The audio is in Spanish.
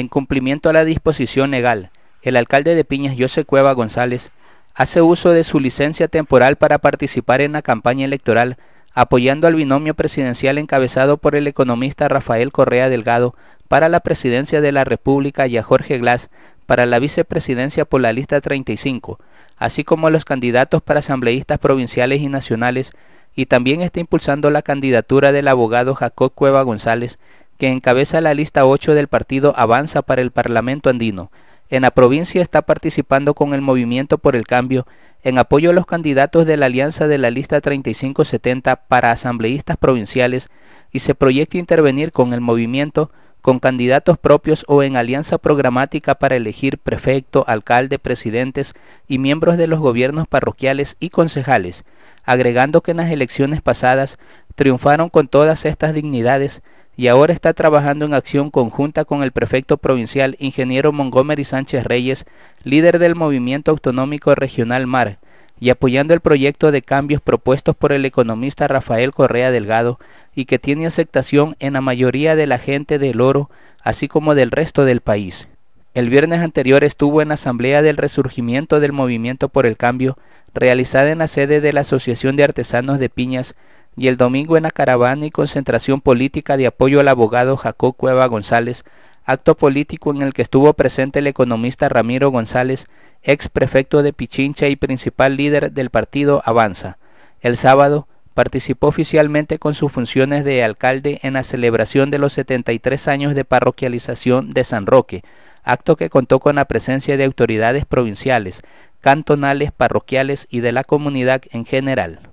En cumplimiento a la disposición legal, el alcalde de Piñas, José Cueva González, hace uso de su licencia temporal para participar en la campaña electoral, apoyando al binomio presidencial encabezado por el economista Rafael Correa Delgado para la presidencia de la República y a Jorge glas para la vicepresidencia por la lista 35, así como a los candidatos para asambleístas provinciales y nacionales, y también está impulsando la candidatura del abogado Jacob Cueva González que encabeza la lista 8 del partido Avanza para el Parlamento Andino. En la provincia está participando con el Movimiento por el Cambio en apoyo a los candidatos de la Alianza de la Lista 3570 para asambleístas provinciales y se proyecta intervenir con el movimiento con candidatos propios o en alianza programática para elegir prefecto, alcalde, presidentes y miembros de los gobiernos parroquiales y concejales, agregando que en las elecciones pasadas triunfaron con todas estas dignidades y ahora está trabajando en acción conjunta con el prefecto provincial ingeniero Montgomery Sánchez Reyes, líder del movimiento autonómico regional MAR, y apoyando el proyecto de cambios propuestos por el economista Rafael Correa Delgado y que tiene aceptación en la mayoría de la gente del oro, así como del resto del país. El viernes anterior estuvo en la Asamblea del Resurgimiento del Movimiento por el Cambio, realizada en la sede de la Asociación de Artesanos de Piñas y el domingo en la caravana y concentración política de apoyo al abogado Jacob Cueva González, acto político en el que estuvo presente el economista Ramiro González, ex prefecto de Pichincha y principal líder del partido Avanza. El sábado participó oficialmente con sus funciones de alcalde en la celebración de los 73 años de parroquialización de San Roque, acto que contó con la presencia de autoridades provinciales, cantonales, parroquiales y de la comunidad en general.